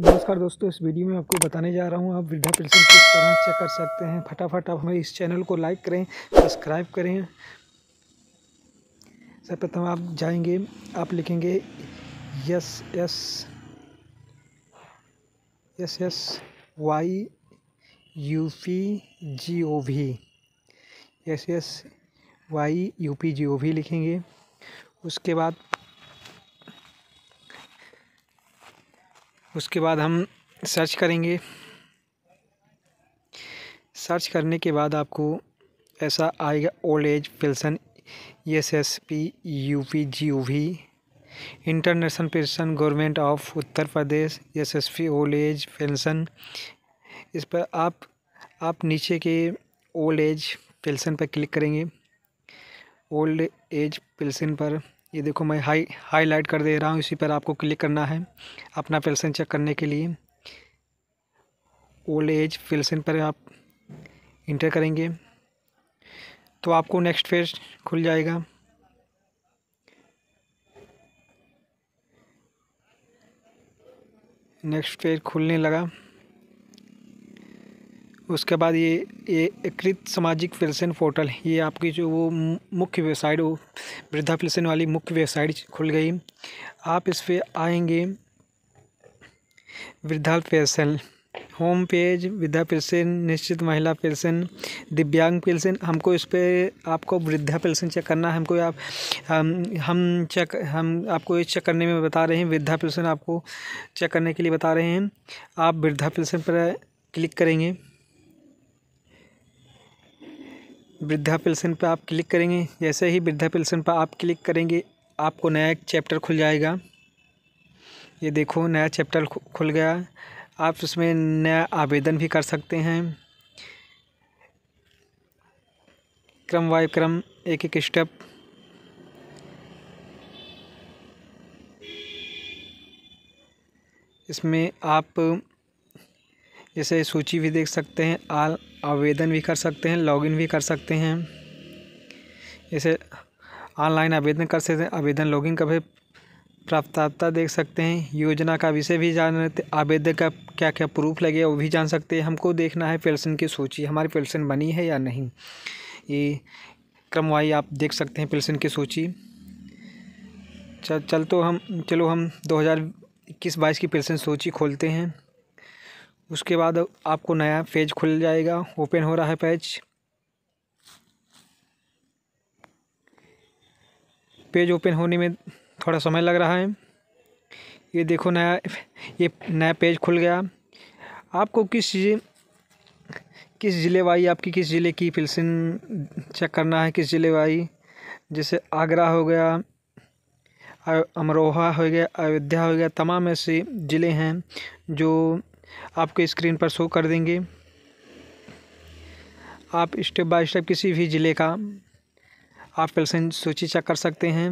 नमस्कार दोस्तों इस वीडियो में आपको बताने जा रहा हूँ आप वृद्धा पेंशन किस तरह चेक कर सकते हैं फटाफट आप हमें इस चैनल को लाइक करें सब्सक्राइब करें सब प्रथम आप जाएंगे आप लिखेंगे S S S S Y U P G O V S S Y U P G O V लिखेंगे उसके बाद उसके बाद हम सर्च करेंगे सर्च करने के बाद आपको ऐसा आएगा old age pension S S P U P G O V international pension government of Uttar Pradesh S S P old age pension इस पर आप आप नीचे के ओल्ड एज पेंशन पर क्लिक करेंगे ओल्ड एज पेंशन पर ये देखो मैं हाई हाईलाइट कर दे रहा हूँ इसी पर आपको क्लिक करना है अपना पेंशन चेक करने के लिए ओल्ड एज पेंशन पर आप इंटर करेंगे तो आपको नेक्स्ट फेज खुल जाएगा नेक्स्ट फेज खुलने लगा उसके बाद ये ये एकीकृत सामाजिक पेंशन पोर्टल ये आपकी जो वो मुख्य वेबसाइट वो वृद्धा पेंशन वाली मुख्य वेबसाइट खुल गई आप इस पर आएंगे वृद्धा पेंशन होम पेज वृद्धा पेंशन निश्चित महिला पेंशन दिव्यांग पेंशन हमको इस पर आपको वृद्धा पेंशन चेक करना है हमको आप हम हम चेक हम आपको ये चेक करने में बता रहे हैं वृद्धा पेंशन आपको चेक करने के लिए बता रहे हैं आप वृद्धा पेंशन पर क्लिक करेंगे वृद्धा पेंशन पर आप क्लिक करेंगे जैसे ही वृद्धा पेंशन पर आप क्लिक करेंगे आपको नया एक चैप्टर खुल जाएगा ये देखो नया चैप्टर खुल गया आप उसमें नया आवेदन भी कर सकते हैं क्रम वाय क्रम एक एक स्टेप इसमें आप जैसे सूची भी देख सकते हैं आल आवेदन भी कर सकते हैं लॉगिन भी कर सकते हैं जैसे ऑनलाइन आवेदन कर सकते हैं आवेदन लॉगिन का भी प्राप्तता देख सकते हैं योजना का विषय भी जान आवेदन का क्या क्या प्रूफ लगे वो भी जान सकते हैं हमको देखना है पेंशन की सूची हमारी पेंशन बनी है या नहीं ये क्रमवाई आप देख सकते हैं पेंशन की सूची चल चल तो हम चलो हम दो हज़ार इक्कीस बाईस की पेंशन सूची खोलते हैं उसके बाद आपको नया पेज खुल जाएगा ओपन हो रहा है पेज पेज ओपन होने में थोड़ा समय लग रहा है ये देखो नया ये नया पेज खुल गया आपको किस किस ज़िले वाई आपकी किस ज़िले की फिल्सिन चेक करना है किस ज़िले वाई जैसे आगरा हो गया अमरोहा हो गया अयोध्या हो गया तमाम ऐसे ज़िले हैं जो आपको स्क्रीन पर शो कर देंगे आप स्टेप बाय स्टेप किसी भी ज़िले का आप पेल्सन सूची चेक कर सकते हैं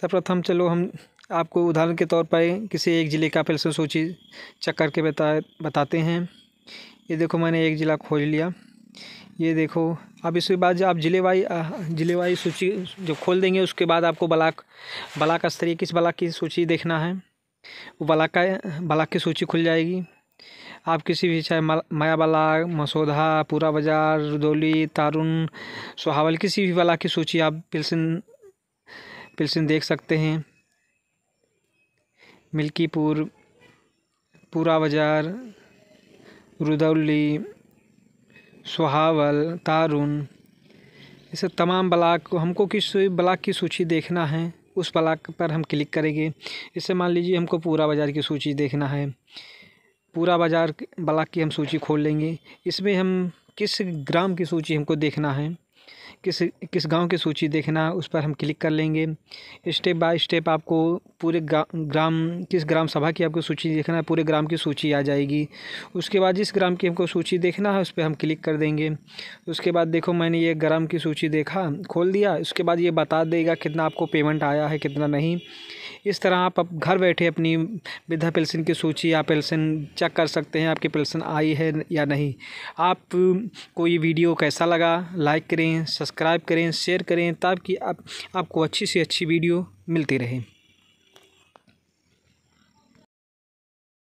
सर्वप्रथम चलो हम आपको उदाहरण के तौर पर किसी एक ज़िले का पेल्सन सूची चेक करके बता बताते हैं ये देखो मैंने एक ज़िला खोज लिया ये देखो अब इसके बाद आप जिले वाई जिले वाई सूची जो खोल देंगे उसके बाद आपको ब्लाक ब्लाक स्तरीय किस ब्लाक की सूची देखना है बलाका बलाक की सूची खुल जाएगी आप किसी भी चाहे माया बला मसौधा पूरा बाज़ार रुदौली तारुण सुहावल किसी भी बला की सूची आप पिल्सिन पिल्सन देख सकते हैं मिल्कीपुर पूरा बाज़ार रुदौली सुहावल तारुण ऐसे तमाम ब्लाक हमको किस ब्लाक की सूची देखना है उस ब्लाक पर हम क्लिक करेंगे इससे मान लीजिए हमको पूरा बाज़ार की सूची देखना है पूरा बाज़ार ब्लाक की हम सूची खोल लेंगे इसमें हम किस ग्राम की सूची हमको देखना है किस किस गांव की सूची देखना उस पर हम क्लिक कर लेंगे स्टेप बाय स्टेप आपको पूरे ग्राम किस ग्राम सभा की आपको सूची देखना है पूरे ग्राम की सूची आ जाएगी उसके बाद जिस ग्राम की हमको सूची देखना है उस पर हम क्लिक कर देंगे उसके बाद देखो मैंने ये ग्राम की सूची देखा खोल दिया उसके बाद ये बता देगा कितना आपको पेमेंट आया है कितना नहीं इस तरह आप अब घर बैठे अपनी वृद्धा पेंशन की सूची या पेंशन चेक कर सकते हैं आपकी पेंशन आई है या नहीं आप को ये वीडियो कैसा लगा लाइक करें सब्सक्राइब करें शेयर करें ताकि आप, आपको अच्छी से अच्छी वीडियो मिलती रहे